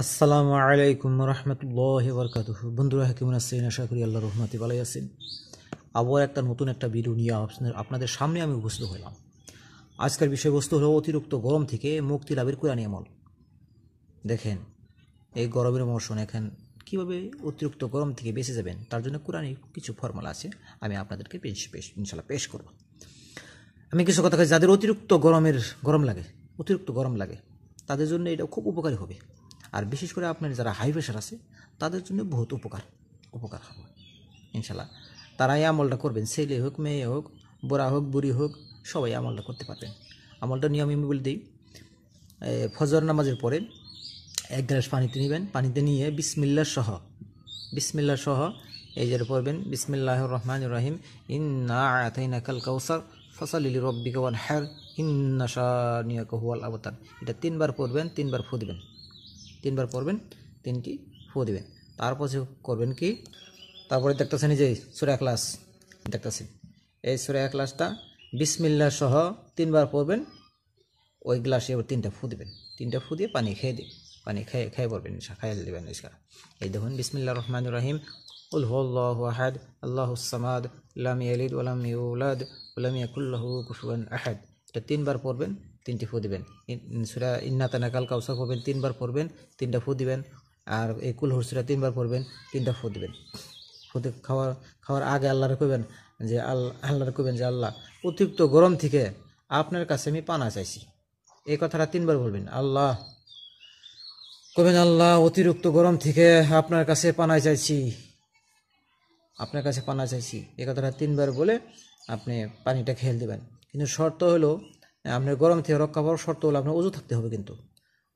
আসসালামু আলাইকুম রহমতুল্লাহ বরকাত বন্ধুরা কেমন আছেন আশা করি আল্লাহ রহমতি বালাই আছেন আবার একটা নতুন একটা ভিডিও নিয়ে আপনাদের সামনে আমি উপস্থিত হলাম আজকের বিষয়বস্তু হলো অতিরিক্ত গরম থেকে মুক্তি লাভের কোরআনী আমল দেখেন এই গরমের মৌসুম এখন কীভাবে অতিরিক্ত গরম থেকে বেঁচে যাবেন তার জন্য কোরআনই কিছু ফর্মুলা আছে আমি আপনাদেরকে পেশ পেশ ইনশাল্লাহ পেশ করব আমি কিছু কথা যাদের অতিরিক্ত গরমের গরম লাগে অতিরিক্ত গরম লাগে তাদের জন্য এটা খুব উপকারী হবে আর বিশেষ করে আপনার যারা হাই প্রেশার আছে তাদের জন্য বহুত উপকার উপকার হবে ইনশাল্লাহ তারা এই আমলটা করবেন ছেলে হোক মেয়ে হোক বুড়া হোক বুড়ি হোক সবাই আমলটা করতে পারবেন আমলটা নিয়ম আমি বলে দিই ফজর নামাজের পরে এক গ্লাস পানিতে নেবেন পানিতে নিয়ে বিসমিল্লার সহ বিসমিল্লার সহ এই যে পড়বেন বিসমিল্লাহ রহমান রহিম ইন্না আতাইনা কাল কাউসার ফসালিল রব্বিকা ওয়ান হ্যার ইন্না শাহ নিয়া কহুয়াল আবতার এটা তিনবার পড়বেন তিনবার ফুদবেন তিনবার পড়বেন তিনটি ফু দেবেন তারপর করবেন কি তারপরে দেখতেছেন যে সুরা ক্লাস দেখতেছেন এই সুরা ক্লাসটা বিসমিল্লা সহ তিনবার পড়বেন ওই গ্লাসে এবার তিনটা ফু দেবেন তিনটা ফু দিয়ে পানি খেয়ে দেবেন পানি খেয়ে খেয়ে পড়বেন খাইয়ে দেবেন ইসকা এই দেখুন বিসমিল্লা রহমান রাহিম উল হল্লাহ আহাদ আল্লাহসামাদ লাম ইয়ালিদ ওলাম ইউলাদ ওলাম ইয়াকুল্লাহ কুফুয়ান আহাদ এটা তিনবার পড়বেন তিনটি ফু দিবেন সুরা ইন্নাতানাকাল কাউসা পড়বেন তিনবার পড়বেন তিনটা ফু দিবেন আর এই কুল সুরা তিনবার পড়বেন তিনটা ফু দিবেন ফুতে খাওয়ার খাওয়ার আগে আল্লাহর কবেন যে আল্লাহ আল্লাহর কবেন যে আল্লাহ অতিরিক্ত গরম থেকে আপনার কাছে আমি পানা চাইছি এই কথাটা তিনবার বলবেন আল্লাহ কবেন আল্লাহ অতিরিক্ত গরম থেকে আপনার কাছে পানা চাইছি আপনার কাছে পানা চাইছি এ কথাটা তিনবার বলে আপনি পানিটা খেয়ে দেবেন কিন্তু শর্ত হলো আপনার গরম থেকে রক্ষা পাওয়ার শর্ত হলে আপনার উজু থাকতে হবে কিন্তু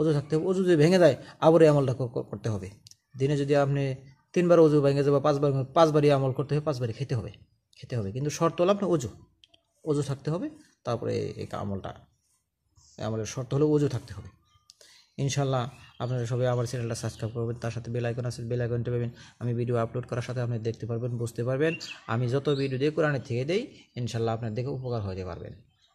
উজু থাকতে হবে উজু যদি ভেঙে যায় আবারই আমলটা করতে হবে দিনে যদি আপনি তিনবার উজু ভেঙে যাবে পাঁচবার পাঁচবারই আমল করতে হবে পাঁচবারই খেতে হবে খেতে হবে কিন্তু শর্ত হলো আপনার উজু উজু থাকতে হবে তারপরে এই আমলটা আমলের শর্ত হলে উজু থাকতে হবে ইনশাল্লাহ আপনারা সবাই আমার চ্যানেলটা সাবস্ক্রাইব করবেন তার সাথে বেলাইকন আছে বেল পাবেন আমি ভিডিও আপলোড করার সাথে আপনি দেখতে পারবেন বুঝতে পারবেন আমি যত ভিডিও দিয়ে কোরআনে থেকে দেই ইনশাল্লাহ আপনার দেখে উপকার হতে পারবেন